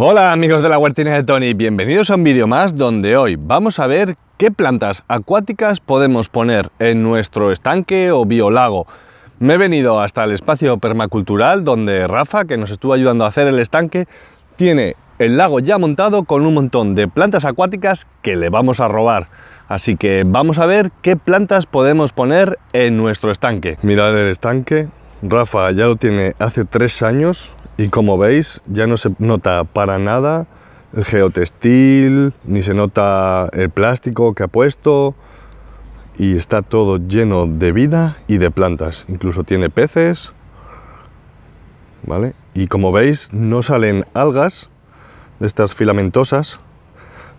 Hola amigos de la Huertina de Tony, bienvenidos a un vídeo más donde hoy vamos a ver qué plantas acuáticas podemos poner en nuestro estanque o biolago. Me he venido hasta el espacio permacultural donde Rafa, que nos estuvo ayudando a hacer el estanque, tiene el lago ya montado con un montón de plantas acuáticas que le vamos a robar. Así que vamos a ver qué plantas podemos poner en nuestro estanque. Mirad el estanque, Rafa ya lo tiene hace tres años, y como veis, ya no se nota para nada el geotextil, ni se nota el plástico que ha puesto. Y está todo lleno de vida y de plantas. Incluso tiene peces. ¿Vale? Y como veis, no salen algas de estas filamentosas,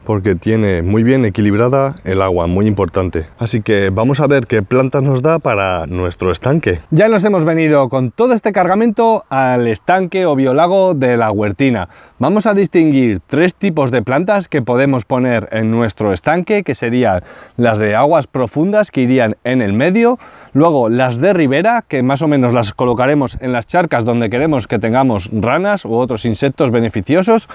porque tiene muy bien equilibrada el agua, muy importante. Así que vamos a ver qué plantas nos da para nuestro estanque. Ya nos hemos venido con todo este cargamento al estanque o biolago de la Huertina. Vamos a distinguir tres tipos de plantas que podemos poner en nuestro estanque, que serían las de aguas profundas que irían en el medio, luego las de ribera, que más o menos las colocaremos en las charcas donde queremos que tengamos ranas u otros insectos beneficiosos,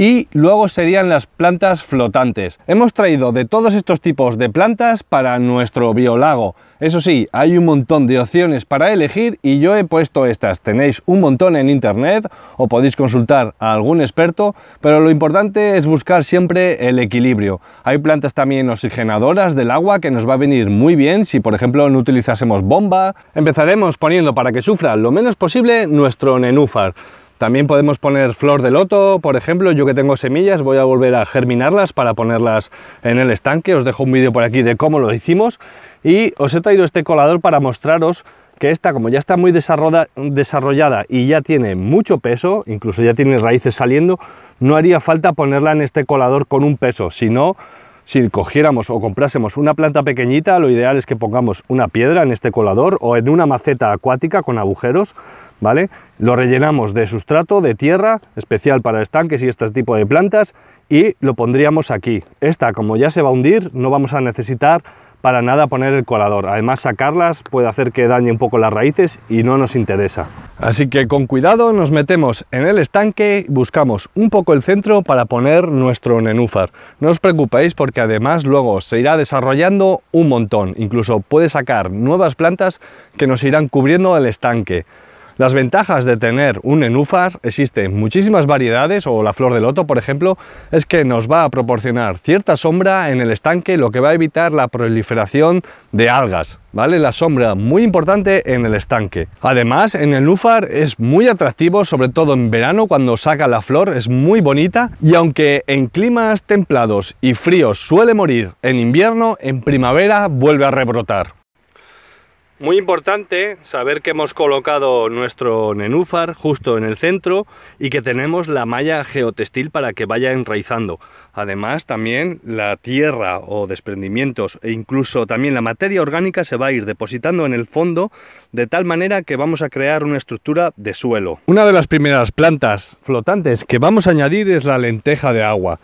y luego serían las plantas flotantes. Hemos traído de todos estos tipos de plantas para nuestro biolago. Eso sí, hay un montón de opciones para elegir y yo he puesto estas. Tenéis un montón en internet o podéis consultar a algún experto, pero lo importante es buscar siempre el equilibrio. Hay plantas también oxigenadoras del agua que nos va a venir muy bien si por ejemplo no utilizásemos bomba. Empezaremos poniendo para que sufra lo menos posible nuestro nenúfar. También podemos poner flor de loto, por ejemplo, yo que tengo semillas voy a volver a germinarlas para ponerlas en el estanque, os dejo un vídeo por aquí de cómo lo hicimos y os he traído este colador para mostraros que esta como ya está muy desarrollada y ya tiene mucho peso, incluso ya tiene raíces saliendo, no haría falta ponerla en este colador con un peso, sino si cogiéramos o comprásemos una planta pequeñita, lo ideal es que pongamos una piedra en este colador o en una maceta acuática con agujeros, ¿vale? Lo rellenamos de sustrato, de tierra, especial para estanques y este tipo de plantas, y lo pondríamos aquí. Esta, como ya se va a hundir, no vamos a necesitar para nada poner el colador. Además sacarlas puede hacer que dañe un poco las raíces y no nos interesa. Así que con cuidado nos metemos en el estanque, buscamos un poco el centro para poner nuestro nenúfar. No os preocupéis porque además luego se irá desarrollando un montón. Incluso puede sacar nuevas plantas que nos irán cubriendo el estanque. Las ventajas de tener un enúfar, existen muchísimas variedades, o la flor de loto, por ejemplo, es que nos va a proporcionar cierta sombra en el estanque, lo que va a evitar la proliferación de algas, ¿vale? La sombra muy importante en el estanque. Además, en el enúfar es muy atractivo, sobre todo en verano, cuando saca la flor, es muy bonita, y aunque en climas templados y fríos suele morir en invierno, en primavera vuelve a rebrotar. Muy importante saber que hemos colocado nuestro nenúfar justo en el centro y que tenemos la malla geotextil para que vaya enraizando. Además, también la tierra o desprendimientos e incluso también la materia orgánica se va a ir depositando en el fondo de tal manera que vamos a crear una estructura de suelo. Una de las primeras plantas flotantes que vamos a añadir es la lenteja de agua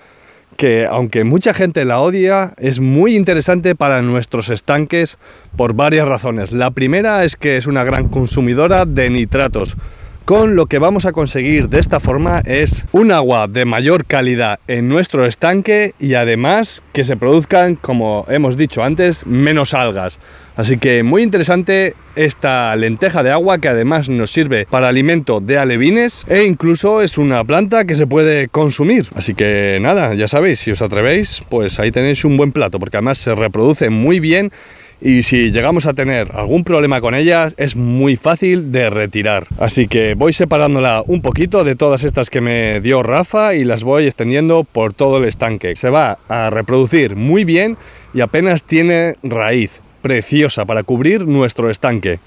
que aunque mucha gente la odia, es muy interesante para nuestros estanques por varias razones. La primera es que es una gran consumidora de nitratos, con lo que vamos a conseguir de esta forma es un agua de mayor calidad en nuestro estanque y además que se produzcan, como hemos dicho antes, menos algas. Así que muy interesante esta lenteja de agua que además nos sirve para alimento de alevines e incluso es una planta que se puede consumir. Así que nada, ya sabéis, si os atrevéis, pues ahí tenéis un buen plato porque además se reproduce muy bien y si llegamos a tener algún problema con ellas es muy fácil de retirar. Así que voy separándola un poquito de todas estas que me dio Rafa y las voy extendiendo por todo el estanque. Se va a reproducir muy bien y apenas tiene raíz preciosa para cubrir nuestro estanque.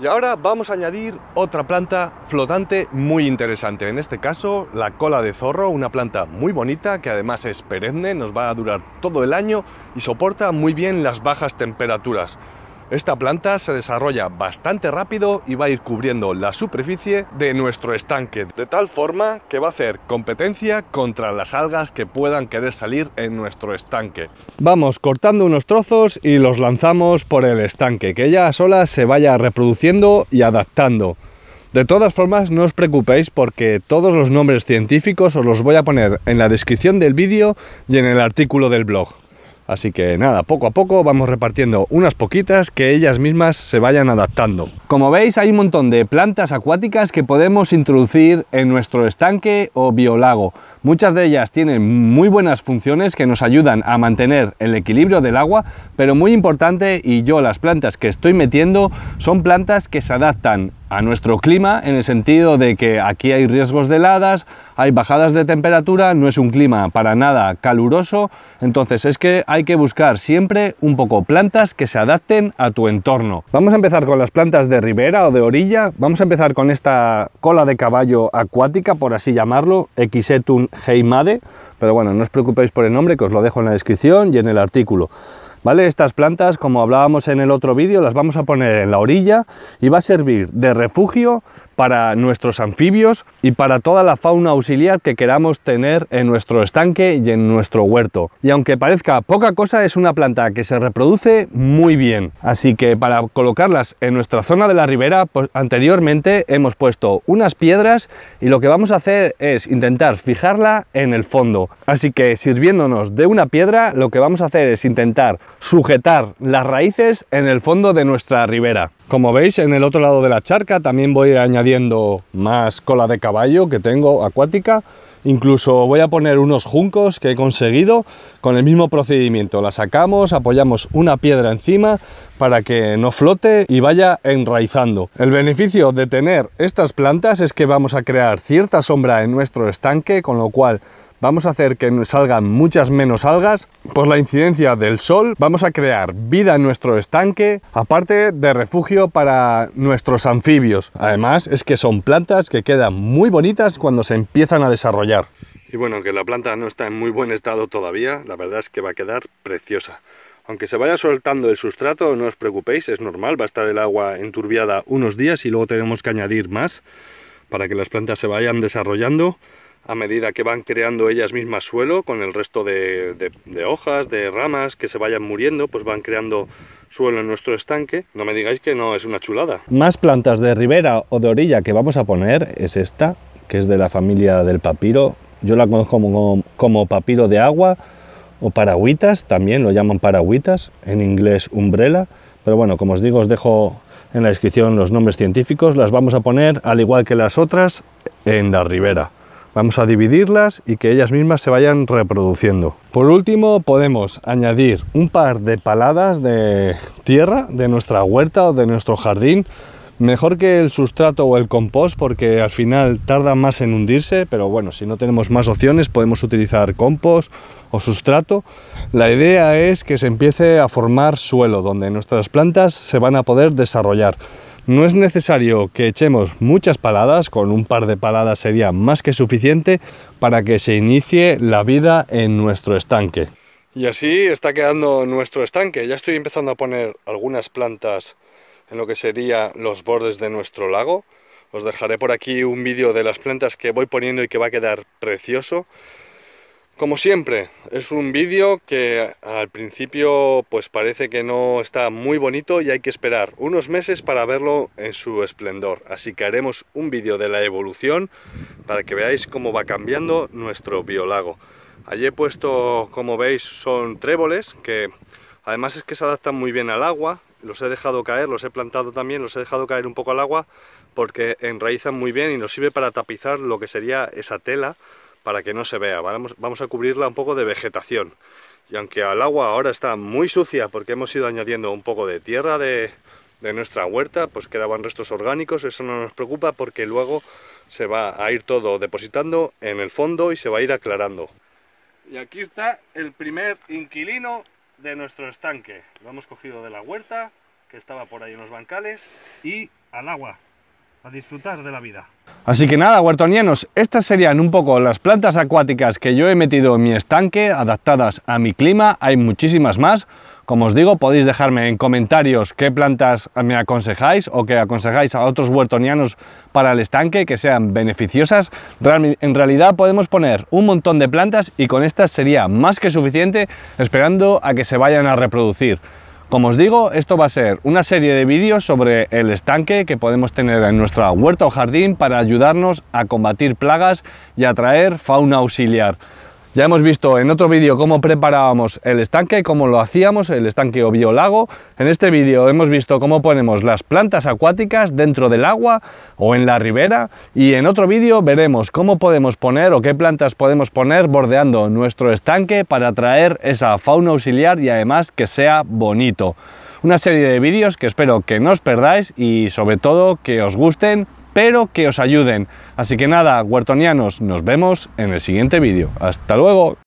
Y ahora vamos a añadir otra planta flotante muy interesante, en este caso la cola de zorro, una planta muy bonita que además es perenne, nos va a durar todo el año y soporta muy bien las bajas temperaturas. Esta planta se desarrolla bastante rápido y va a ir cubriendo la superficie de nuestro estanque, de tal forma que va a hacer competencia contra las algas que puedan querer salir en nuestro estanque. Vamos cortando unos trozos y los lanzamos por el estanque, que ella sola se vaya reproduciendo y adaptando. De todas formas, no os preocupéis porque todos los nombres científicos os los voy a poner en la descripción del vídeo y en el artículo del blog. Así que nada, poco a poco vamos repartiendo unas poquitas que ellas mismas se vayan adaptando. Como veis hay un montón de plantas acuáticas que podemos introducir en nuestro estanque o biolago. Muchas de ellas tienen muy buenas funciones que nos ayudan a mantener el equilibrio del agua, pero muy importante, y yo las plantas que estoy metiendo son plantas que se adaptan a nuestro clima en el sentido de que aquí hay riesgos de heladas, hay bajadas de temperatura, no es un clima para nada caluroso, entonces es que hay que buscar siempre un poco plantas que se adapten a tu entorno. Vamos a empezar con las plantas de ribera o de orilla, vamos a empezar con esta cola de caballo acuática, por así llamarlo, Xetun. Heimade, pero bueno, no os preocupéis por el nombre, que os lo dejo en la descripción y en el artículo. ¿Vale? Estas plantas, como hablábamos en el otro vídeo, las vamos a poner en la orilla y va a servir de refugio para nuestros anfibios y para toda la fauna auxiliar que queramos tener en nuestro estanque y en nuestro huerto. Y aunque parezca poca cosa, es una planta que se reproduce muy bien. Así que para colocarlas en nuestra zona de la ribera, pues, anteriormente hemos puesto unas piedras y lo que vamos a hacer es intentar fijarla en el fondo. Así que sirviéndonos de una piedra, lo que vamos a hacer es intentar sujetar las raíces en el fondo de nuestra ribera. Como veis, en el otro lado de la charca también voy añadiendo más cola de caballo que tengo acuática. Incluso voy a poner unos juncos que he conseguido con el mismo procedimiento. La sacamos, apoyamos una piedra encima para que no flote y vaya enraizando. El beneficio de tener estas plantas es que vamos a crear cierta sombra en nuestro estanque, con lo cual vamos a hacer que salgan muchas menos algas por la incidencia del sol, vamos a crear vida en nuestro estanque, aparte de refugio para nuestros anfibios. Además es que son plantas que quedan muy bonitas cuando se empiezan a desarrollar. Y bueno, que la planta no está en muy buen estado todavía, la verdad es que va a quedar preciosa. Aunque se vaya soltando el sustrato, no os preocupéis, es normal, va a estar el agua enturbiada unos días y luego tenemos que añadir más para que las plantas se vayan desarrollando a medida que van creando ellas mismas suelo con el resto de, hojas, de ramas que se vayan muriendo, pues van creando suelo en nuestro estanque. No me digáis que no es una chulada. Más plantas de ribera o de orilla que vamos a poner es esta, que es de la familia del papiro. Yo la conozco como, papiro de agua o paragüitas, también lo llaman paragüitas, en inglés umbrella. Pero bueno, como os digo, os dejo en la descripción los nombres científicos. Las vamos a poner, al igual que las otras, en la ribera. Vamos a dividirlas y que ellas mismas se vayan reproduciendo. Por último, podemos añadir un par de paladas de tierra de nuestra huerta o de nuestro jardín. Mejor que el sustrato o el compost porque al final tarda más en hundirse, pero bueno, si no tenemos más opciones podemos utilizar compost o sustrato. La idea es que se empiece a formar suelo donde nuestras plantas se van a poder desarrollar. No es necesario que echemos muchas paladas, con un par de paladas sería más que suficiente para que se inicie la vida en nuestro estanque. Y así está quedando nuestro estanque. Ya estoy empezando a poner algunas plantas en lo que serían los bordes de nuestro lago. Os dejaré por aquí un vídeo de las plantas que voy poniendo y que va a quedar precioso. Como siempre, es un vídeo que al principio pues parece que no está muy bonito y hay que esperar unos meses para verlo en su esplendor. Así que haremos un vídeo de la evolución para que veáis cómo va cambiando nuestro biolago. Allí he puesto, como veis, son tréboles que además es que se adaptan muy bien al agua. Los he dejado caer, los he plantado también, los he dejado caer un poco al agua porque enraizan muy bien y nos sirve para tapizar lo que sería esa tela para que no se vea. Vamos, a cubrirla un poco de vegetación. Y aunque al agua ahora está muy sucia porque hemos ido añadiendo un poco de tierra de, de nuestra huerta, pues quedaban restos orgánicos, eso no nos preocupa porque luego se va a ir todo depositando en el fondo y se va a ir aclarando. Y aquí está el primer inquilino de nuestro estanque. Lo hemos cogido de la huerta, que estaba por ahí en los bancales, y al agua disfrutar de la vida. Así que nada, huertonianos, estas serían un poco las plantas acuáticas que yo he metido en mi estanque, adaptadas a mi clima, hay muchísimas más. Como os digo, podéis dejarme en comentarios qué plantas me aconsejáis o que aconsejáis a otros huertonianos para el estanque que sean beneficiosas. En realidad podemos poner un montón de plantas y con estas sería más que suficiente esperando a que se vayan a reproducir. Como os digo, esto va a ser una serie de vídeos sobre el estanque que podemos tener en nuestra huerta o jardín para ayudarnos a combatir plagas y atraer fauna auxiliar. Ya hemos visto en otro vídeo cómo preparábamos el estanque, cómo lo hacíamos, el estanque o biolago. En este vídeo hemos visto cómo ponemos las plantas acuáticas dentro del agua o en la ribera y en otro vídeo veremos cómo podemos poner o qué plantas podemos poner bordeando nuestro estanque para atraer esa fauna auxiliar y además que sea bonito. Una serie de vídeos que espero que no os perdáis y sobre todo que os gusten Espero que os ayuden. Así que nada, huertonianos, nos vemos en el siguiente vídeo. ¡Hasta luego!